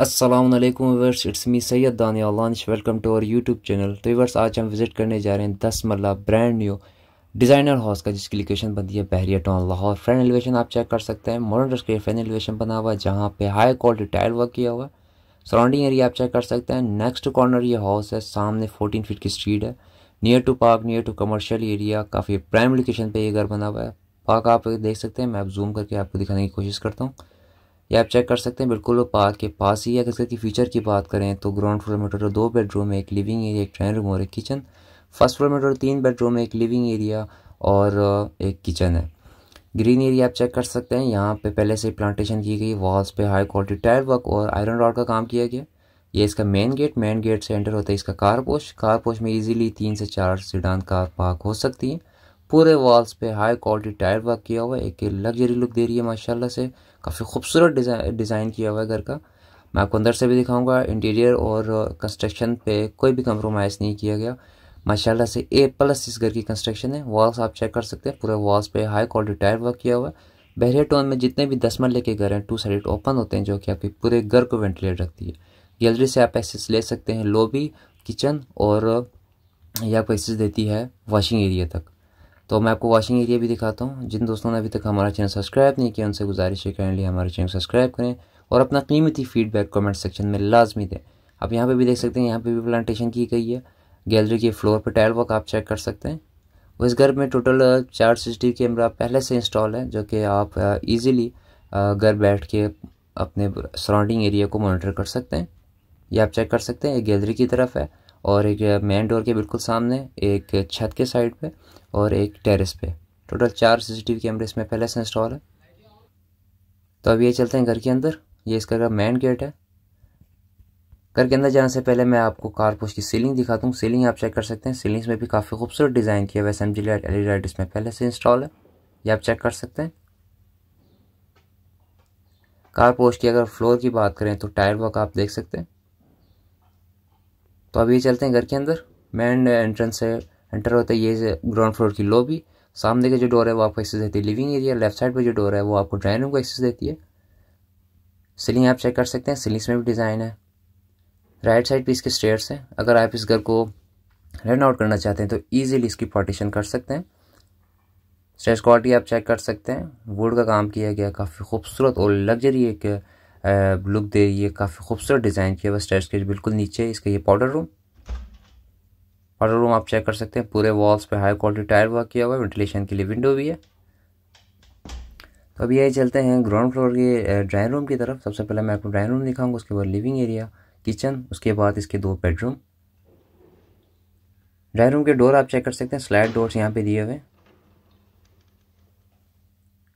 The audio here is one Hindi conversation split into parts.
असलमर्स it's me Syed Dania launch welcome to our YouTube channel तो वर्स आज हम विज़िट करने जा रहे हैं दस मरला ब्रांड न्यू डिज़ाइनर हाउस का जिसकी लोकेशन बनती है Bahria town Lahore front elevation आप चेक कर सकते हैं मॉडर्न डस्ट के फ्रंट एलिवेशन बना हुआ है जहाँ पे हाई क्वालिटी टाइल वर्क किया हुआ है सराउंडिंग एरिया आप चेक कर सकते हैं नेक्स्ट कॉर्नर ये हाउस है सामने फोर्टीन फीट की स्ट्रीट है near to park near to commercial area काफ़ी प्राइम लोकेशन पर यह घर बना हुआ है पार्क आप देख सकते हैं मैं आप जूम करके आपको दिखाने की कोशिश करता हूँ ये आप चेक कर सकते हैं बिल्कुल वो पार्क के पास ही है अगर इसके फीचर की बात करें तो ग्राउंड फ्लोर में टोटल दो बेडरूम है एक लिविंग एरिया एक ड्राइंग रूम और एक किचन फर्स्ट फ्लोर में टोटल तीन बेडरूम है एक लिविंग एरिया और एक किचन है ग्रीन एरिया आप चेक कर सकते हैं यहाँ पे पहले से प्लांटेशन की गई वॉल्स पे हाई क्वालिटी टायर वर्क और आयरन रॉड का काम किया गया ये इसका मेन गेट मेन गेट से एंटर होता है इसका कार पोश कार पोश में इजीली तीन से चार सीडान कार पार्क हो सकती हैं पूरे वॉल्स पे हाई क्वालिटी टायर वर्क किया हुआ है एक लग्जरी लुक दे रही है माशाल्लाह से काफ़ी खूबसूरत डिज़ाइन किया हुआ है घर का मैं आपको अंदर से भी दिखाऊंगा इंटीरियर और कंस्ट्रक्शन uh, पे कोई भी कंप्रोमाइज़ नहीं किया गया माशाल्लाह से ए प्लस इस घर की कंस्ट्रक्शन है वॉल्स आप चेक कर सकते हैं पूरे वॉल्स पर हाई क्वालिटी टायर वर्क किया हुआ है बहरे टोन में जितने भी दस मरले के घर हैं टू साइड ओपन होते हैं जो कि आपके पूरे घर को वेंटिलेट रखती है गैलरी से आप एक्सेस ले सकते हैं लॉबी किचन और uh, या आपको देती है वॉशिंग एरिया तक तो मैं आपको वॉशिंग एरिया भी दिखाता हूँ जिन दोस्तों ने अभी तक हमारा चैनल सब्सक्राइब नहीं किया उनसे गुजारिश है काइंडली हमारे चैनल सब्सक्राइब करें और अपना कीमती फीडबैक कमेंट सेक्शन में लाजमी दें आप यहाँ पे भी देख सकते हैं यहाँ पे भी प्लांटेशन की गई है गैलरी के फ्लोर पर टाइल वर्क आप चेक कर सकते हैं और इस घर में टोटल uh, चार सी कैमरा पहले से इंस्टॉल है जो कि आप ईज़िली uh, uh, घर बैठ के अपने सराउंडिंग एरिया को मोनिटर कर सकते हैं ये आप चेक कर सकते हैं ये गैलरी की तरफ है और एक मेन डोर के बिल्कुल सामने एक छत के साइड पे और एक टेरेस पे टोटल चार सीसीटीवी कैमरे इसमें पहले से इंस्टॉल है तो अब ये चलते हैं घर के अंदर ये इसका घर मेन गेट है घर के अंदर जाने से पहले मैं आपको कारपोश की सीलिंग दिखाता हूँ सीलिंग आप चेक कर सकते हैं सीलिंग्स में भी काफ़ी खूबसूरत डिज़ाइन किया हुआ S M G light L light इसमें पहले से इंस्टॉल है ये आप चेक कर सकते हैं कारपोश की अगर फ्लोर की बात करें तो टायर वर्क आप देख सकते हैं तो अब ये चलते हैं घर के अंदर मेन एंट्रेंस है एंटर होता है ये ग्राउंड फ्लोर की लॉबी सामने का जो डोर है वो आपको एक्सेस देती है लिविंग एरिया लेफ्ट साइड पर जो डोर है वो आपको ड्राइंग रूम को एक्सेस देती है सीलिंग आप चेक कर सकते हैं सीलिंग्स में भी डिज़ाइन है राइट साइड पे इसके स्टेयर्स हैं अगर आप इस घर को रन आउट करना चाहते हैं तो ईजिली इसकी पार्टीशन कर सकते हैं स्टेज क्वालिटी आप चेक कर सकते हैं वुड का काम किया गया काफ़ी खूबसूरत और लग्जरी एक लुक दे रही है काफ़ी खूबसूरत डिज़ाइन किया हुआ स्टेट के बिल्कुल नीचे इसका ये पाउडर रूम पाउडर रूम आप चेक कर सकते हैं पूरे वॉल्स पे हाई क्वालिटी टायर वर्क किया हुआ है वेंटिलेशन के लिए विंडो भी है तो अब यही चलते हैं ग्राउंड फ्लोर के ड्राइंग रूम की तरफ सबसे पहले मैं आपको ड्राइंग रूम दिखाऊंगा उसके बाद लिविंग एरिया किचन उसके बाद इसके दो बेडरूम ड्राइंग रूम के डोर आप चेक कर सकते हैं स्लाइड डोर्स यहाँ पर दिए हुए हैं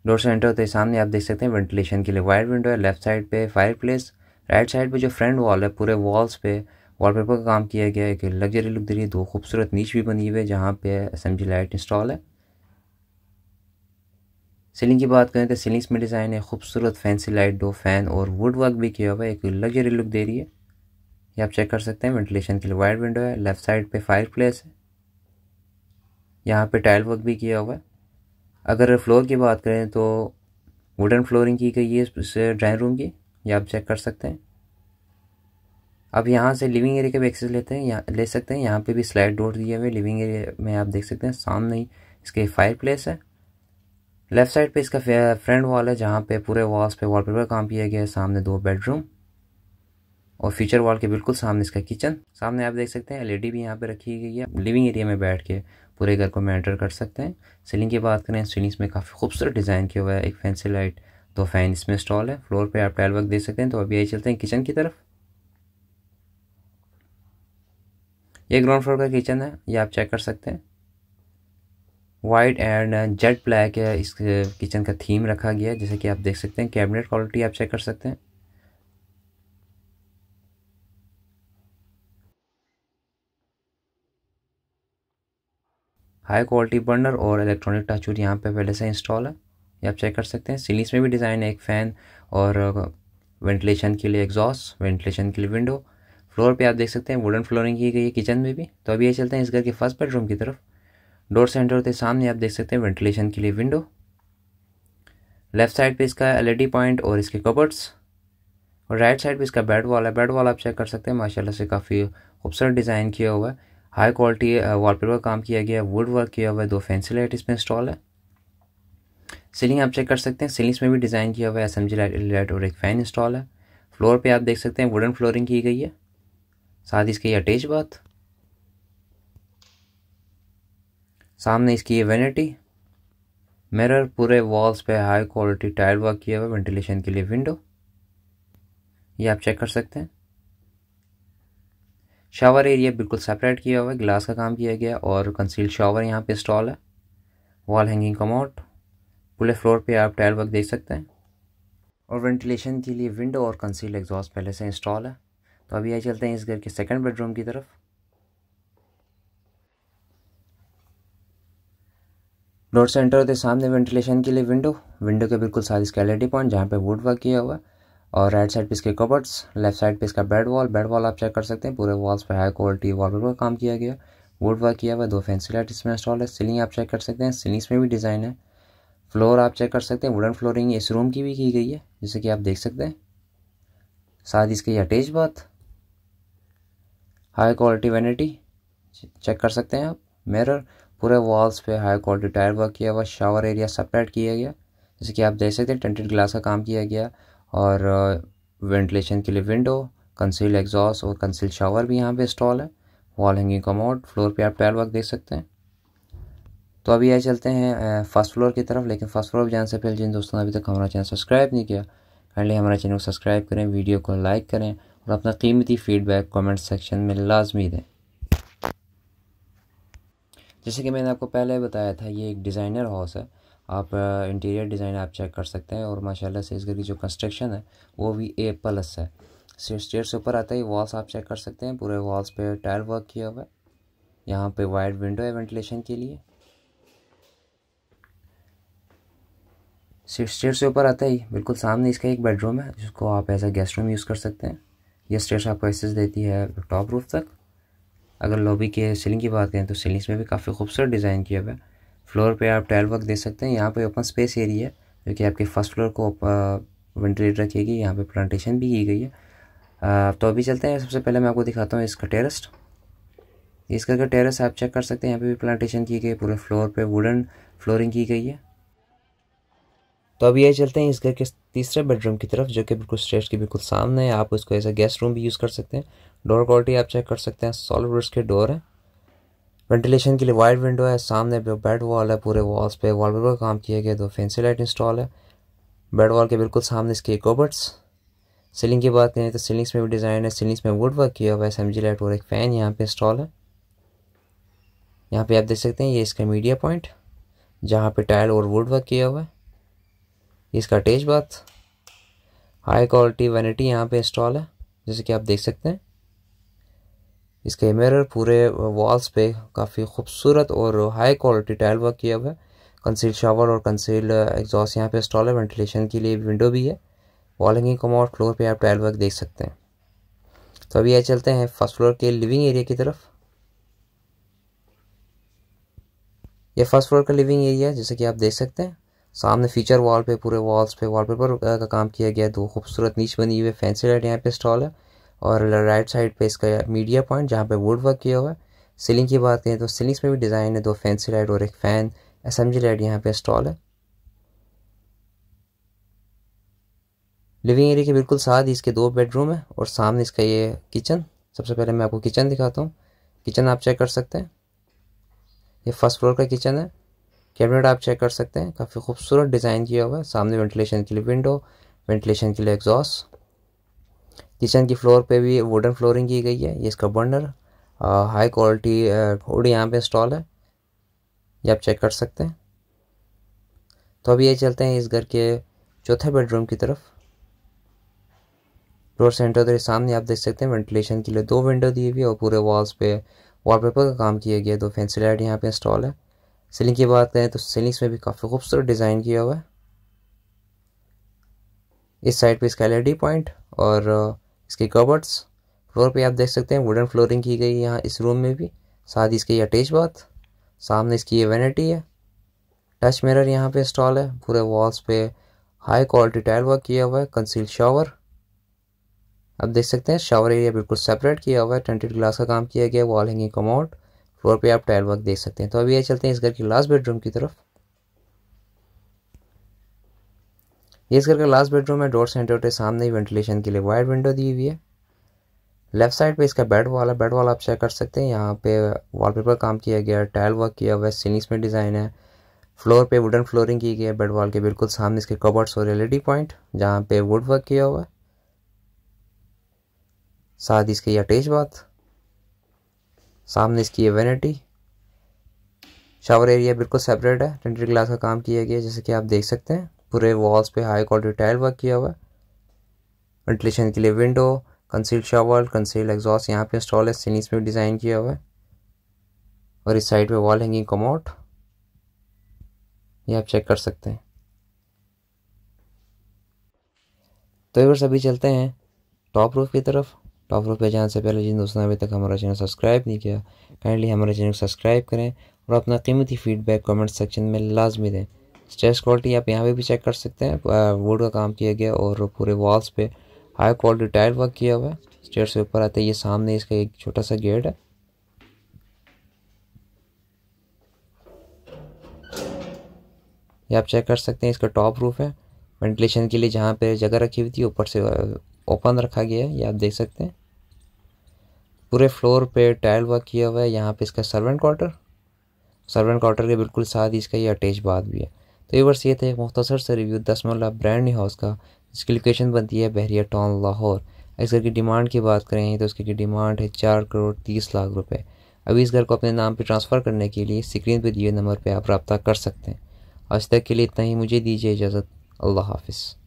डोर से एंटर होते ही सामने आप देख सकते हैं वेंटिलेशन के लिए वाइड विंडो है लेफ्ट साइड पे फायर प्लेस राइट साइड पे जो फ्रंट वॉल है पूरे वॉल्स पे वॉलपेपर का काम किया गया है एक लग्जरी लुक दे रही है दो खूबसूरत नीच भी बनी हुई है जहाँ पे जी लाइट इंस्टॉल है सीलिंग की बात करें तो सीलिंग्स में डिज़ाइन है खूबसूरत फैंसी लाइट दो फैन और वुड वर्क भी किया हुआ है एक लग्जरी लुक दे रही है ये आप चेक कर सकते हैं वेंटिलेशन के लिए वाइड विंडो है लेफ्ट साइड पर फायर प्लेस है यहाँ पर टाइल वर्क भी किया हुआ है अगर फ्लोर की बात करें तो वुडन फ्लोरिंग की गई है इस ड्राइंग रूम की ये आप चेक कर सकते हैं अब यहाँ से लिविंग एरिया का भी एक्सेस लेते हैं यहाँ ले सकते हैं यहाँ पे भी स्लाइड डोर दिए हुए लिविंग एरिया में आप देख सकते हैं सामने ही इसके फायर प्लेस है लेफ्ट साइड पे इसका फ्रंट वॉल है जहाँ पे पूरे वॉल्स पे वॉलपेपर काम किया गया है सामने दो बेडरूम और फीचर वॉल के बिल्कुल सामने इसका किचन सामने आप देख सकते हैं एलईडी भी यहाँ पे रखी गई है लिविंग एरिया में बैठ के पूरे घर को मैंटर कर सकते हैं सीलिंग की बात करें सीलिंग में काफ़ी खूबसूरत डिज़ाइन किया हुआ है एक फैंसी लाइट दो फैन इसमें इंस्टॉल है फ्लोर पर आप टाइल वर्क दे सकते हैं तो अभी यही चलते हैं किचन की तरफ ये ग्राउंड फ्लोर का किचन है ये आप चेक कर सकते हैं वाइट एंड जेट ब्लैक है इस किचन का थीम रखा गया है जैसे कि आप देख सकते हैं कैबिनेट क्वालिटी आप चेक कर सकते हैं हाई क्वालिटी बर्नर और इलेक्ट्रॉनिक टाचूर यहाँ पे पहले से इंस्टॉल है ये आप चेक कर सकते हैं सीलिंग्स में भी डिज़ाइन है एक फ़ैन और वेंटिलेशन के लिए एग्जॉस्ट वेंटिलेशन के लिए विंडो फ्लोर पे आप देख सकते हैं वुडन फ्लोरिंग की गई है किचन में भी तो अभी ये चलते हैं इस घर के फर्स्ट बेडरूम की तरफ डोर सेंटर होते सामने आप देख सकते हैं वेंटिलेशन के लिए विंडो लेफ्ट साइड पे इसका एल पॉइंट और इसके कबर्ड्स और राइट साइड पर इसका बेड वॉल है बेड वॉल आप चेक कर सकते हैं माशाला से काफ़ी खूबसूरत डिज़ाइन किया हुआ है हाई क्वालिटी वॉलपेपर का काम किया गया है वुड वर्क किया हुआ है दो फैंसी लाइट इसमें इंस्टॉल है सीलिंग आप चेक कर सकते हैं सीलिंग्स में भी डिज़ाइन किया हुआ है एस लाइट लाइट और एक फ़ैन इंस्टॉल है फ्लोर पे आप देख सकते हैं वुडन फ्लोरिंग की गई है साथ ही इसकी अटैच बाथ सामने इसकी ये वेनिटी मिरर पूरे वॉल्स पे हाई क्वालिटी टाइल वर्क किया हुआ है वेंटिलेशन के लिए विंडो ये आप चेक कर सकते हैं शावर एरिया बिल्कुल सेपरेट किया हुआ है ग्लास का काम किया गया और कंसील शावर यहाँ पे स्टॉल है वॉल हैंगिंग कमोट पूरे फ्लोर पे आप टाइल वर्क देख सकते हैं और वेंटिलेशन के लिए विंडो और कंसील एग्जॉस्ट पहले से इंस्टॉल है तो अभी ये चलते हैं इस घर के सेकेंड बेडरूम की तरफ डोर सेंटर होते सामने वेंटिलेशन के लिए विंडो विंडो के बिल्कुल साथ इसका एल पॉइंट जहाँ पे वुड वर्क किया हुआ है और राइट साइड पे इसके कबर्ड्स लेफ्ट साइड पे इसका बेड वॉल बेड वॉल आप चेक कर सकते हैं पूरे वॉल्स पे हाई क्वालिटी वॉलपेपर का काम किया गया वुड वर्क किया हुआ दो फैंसी लाइट इसमें इंस्टॉल है सीलिंग आप चेक कर सकते हैं सीलिंग्स में भी डिज़ाइन है फ्लोर आप चेक कर सकते हैं वुडन फ्लोरिंग इस रूम की भी की गई है जैसे कि आप देख सकते हैं साथ इसकी attach bath high quality vanity check कर सकते हैं आप मिरर पूरे वॉल्स पे हाई क्वालिटी टायर वर्क किया हुआ शावर एरिया सेपरेट किया गया जैसे कि आप देख सकते हैं टेंटेड ग्लास का काम किया गया और वेंटिलेशन के लिए विंडो कंसील एग्जॉस्ट और कंसील शावर भी यहाँ पे इंस्टॉल है वॉल हैंगिंग कमोड फ्लोर पे आप टायर वर्क देख सकते हैं तो अभी आए चलते हैं फर्स्ट फ्लोर की तरफ लेकिन फर्स्ट फ्लोर जाने से पहले जिन दोस्तों ने अभी तक हमारा चैनल सब्सक्राइब नहीं किया काइंडली हमारा चैनल को सब्सक्राइब करें वीडियो को लाइक करें और अपना कीमती फीडबैक कॉमेंट सेक्शन में लाजमी दें जैसे कि मैंने आपको पहले बताया था ये एक डिज़ाइनर हाउस है आप इंटीरियर डिज़ाइन आप चेक कर सकते हैं और माशाल्लाह से इसकी जो कंस्ट्रक्शन है वो भी ए प्लस है स्टेयर से ऊपर आता ही वॉल्स आप चेक कर सकते हैं पूरे वॉल्स पे टायल वर्क किया हुआ है यहाँ पे वाइड विंडो है वेंटिलेशन के लिए स्टेयर से ऊपर आता ही बिल्कुल सामने इसका एक बेडरूम है जिसको आप as a guest room use कर सकते हैं ये स्टेयर आपको एक्सेस देती है टॉप रूफ तक अगर लॉबी के सीलिंग की बात करें तो सीलिंग्स में भी काफ़ी खूबसूरत डिज़ाइन किया हुआ है फ्लोर पे आप टाइल वर्क दे सकते हैं यहाँ पे ओपन स्पेस एरिया है जो कि आपके फर्स्ट फ्लोर को वेंटिलेट रखेगी यहाँ पे प्लांटेशन भी की गई है आ, तो अभी चलते हैं सबसे पहले मैं आपको दिखाता हूँ इसका टेरेस्ट इसका अगर टेरेस आप चेक कर सकते हैं यहाँ पे भी प्लांटेशन की गई पूरे फ्लोर पर वुडन फ्लोरिंग की गई है तो अभी ये चलते हैं इस घर के तीसरे बेडरूम की तरफ जो कि बिल्कुल स्ट्रेस के बिल्कुल सामने है आप उसको एज गेस्ट रूम भी यूज़ कर सकते हैं डोर क्वालिटी आप चेक कर सकते हैं सॉलिड वुड्स के डोर हैं वेंटिलेशन के लिए वाइड विंडो है सामने पे बेड वॉल है पूरे वॉल्स पे वॉलपेपर का काम किया गया दो फैंसी लाइट इंस्टॉल है बेड वॉल के बिल्कुल सामने इसके कोबर्ट्स सीलिंग की बात करें तो सीलिंग्स में भी डिज़ाइन है सीलिंग्स में वुड वर्क किया हुआ है एस लाइट और एक फ़ैन यहाँ पे इंस्टॉल है यहाँ पे आप देख सकते हैं ये इसका मीडिया पॉइंट जहाँ पे टाइल और वुड वर्क किया हुआ है इसका attach bath high quality vanity यहाँ पे इंस्टॉल है जैसे कि आप देख सकते हैं इसके मिरर पूरे वॉल्स पे काफ़ी खूबसूरत और हाई क्वालिटी टाइल वर्क किया हुआ है कंसील शावर और कंसील एग्जॉस्ट uh, यहाँ पे स्टॉल है वेंटिलेशन के लिए विंडो भी है वॉल हैंगिंग कम और फ्लोर पे आप टाइल वर्क देख सकते हैं तो अभी यह चलते हैं फर्स्ट फ्लोर के लिविंग एरिया की तरफ यह फर्स्ट फ्लोर का लिविंग एरिया है जैसे कि आप देख सकते हैं सामने फीचर वॉल पे पूरे वॉल्स पे वॉलपेपर uh, का काम किया गया है दो खूबसूरत नीच बनी हुई है फैंसी लाइट यहाँ पे स्टॉल है और राइट साइड पे इसका मीडिया पॉइंट जहाँ पे वुड वर्क किया हुआ है सीलिंग की बात करें तो सीलिंग्स में भी डिज़ाइन है दो फैंसी लाइट और एक फ़ैन असम्बली लाइट यहाँ पे इंस्टॉल है लिविंग एरिया के बिल्कुल साथ ही इसके दो बेडरूम है और सामने इसका ये किचन सबसे पहले मैं आपको किचन दिखाता हूँ किचन आप चेक कर सकते हैं ये फर्स्ट फ्लोर का किचन है कैबिनेट आप चेक कर सकते हैं काफ़ी खूबसूरत डिज़ाइन किया हुआ है सामने वेंटिलेशन के लिए विंडो वेंटिलेशन के लिए एग्जॉस्ट किचन की फ्लोर पे भी वुडन फ्लोरिंग की गई है ये इसका बर्नर हाई क्वालिटी फूड यहाँ पे इंस्टॉल है ये आप चेक कर सकते हैं तो अभी ये चलते हैं इस घर के चौथे बेडरूम की तरफ डोर सेंटर तो सामने आप देख सकते हैं वेंटिलेशन के लिए दो विंडो दिए हुए और पूरे वॉल्स पे वॉलपेपर का काम किया गया है दो फैंसी लाइट यहाँ पे इंस्टॉल है सीलिंग की बात करें तो सीलिंग्स में भी काफ़ी खूबसूरत डिज़ाइन किया हुआ है इस साइड पे इसका एल पॉइंट और इसके कवर्ड्स फ्लोर पे आप देख सकते हैं वुडन फ्लोरिंग की गई है यहाँ इस रूम में भी साथ ही इसके अटैच बाथ सामने इसकी ये वेनिटी है टच मिरर यहाँ पे इंस्टॉल है पूरे वॉल्स पे हाई क्वालिटी टाइल वर्क किया हुआ है कंसील शावर आप देख सकते हैं शावर एरिया बिल्कुल सेपरेट किया हुआ है टेंटेड ग्लास का काम किया गया वॉल हैंगिंग कमोट फ्लोर पर आप टाइल वर्क देख सकते हैं तो अभी ये चलते हैं इस घर की लास्ट बेडरूम की तरफ ये करके लास्ट बेडरूम है डोर सेंटर के सामने ही वेंटिलेशन के लिए वाइड विंडो दी हुई है लेफ्ट साइड पे इसका बेड वाला बेड वाला आप चेक कर सकते हैं यहाँ पे वॉलपेपर काम किया गया है टाइल वर्क किया हुआ है सीलिंग्स में डिज़ाइन है फ्लोर पे वुडन फ्लोरिंग की गई है बेड वॉल के बिल्कुल सामने इसके कबर्ड्स और एलईडी पॉइंट e जहाँ पे वुड वर्क किया हुआ है साथ ही इसकी अटैच बाथ सामने इसकी ये वेनिटी शावर एरिया बिल्कुल सेपरेट है टेंटेड ग्लास का काम किया गया जैसे कि आप देख सकते हैं पूरे वॉल्स पे हाई क्वालिटी टाइल वर्क किया हुआ है वेंटिलेशन के लिए window conceal shower conceal exhaust यहाँ पे इंस्टॉल है सीनीस में डिज़ाइन किया हुआ है और इस साइड पे वॉल हैंगिंग कमोट ये आप चेक कर सकते हैं तो एक सभी चलते हैं टॉप रूफ की तरफ टॉप रूफ पे जाने से पहले जिन दोस्तों ने अभी तक हमारा चैनल सब्सक्राइब नहीं किया काइंडली हमारे चैनल को सब्सक्राइब करें और अपना कीमती फीडबैक कमेंट सेक्शन में लाजमी दें स्ट्रेस क्वालिटी आप यहाँ पे भी चेक कर सकते हैं वुड का काम किया गया और पूरे वॉल्स पे हाई क्वालिटी टाइल वर्क किया हुआ है स्टेयर से ऊपर आते ये सामने इसका एक छोटा सा गेट है ये आप चेक कर सकते हैं इसका टॉप रूफ है वेंटिलेशन के लिए जहाँ पे जगह रखी हुई थी ऊपर से ओपन रखा गया है ये आप देख सकते हैं पूरे फ्लोर पे टाइल वर्क किया हुआ है यहाँ पे इसका सर्वेंट क्वार्टर सर्वेंट क्वार्टर के बिल्कुल साथ ही इसका ये अटैच बाथ भी है तो यूवर्स ये था एक मुख्तर से रिव्यू दसमल्ला ब्रांड हाउस का जिसकी लोकेशन बनती है बहरिया टाउन लाहौर इस घर की डिमांड की बात करें तो इसकी की डिमांड है चार करोड़ तीस लाख रुपए अभी इस घर को अपने नाम पर ट्रांसफ़र करने के लिए स्क्रीन पर दिए नंबर पर आप रबा कर सकते हैं आज तक के लिए इतना ही मुझे दीजिए इजाज़त अल्लाह हाफिज़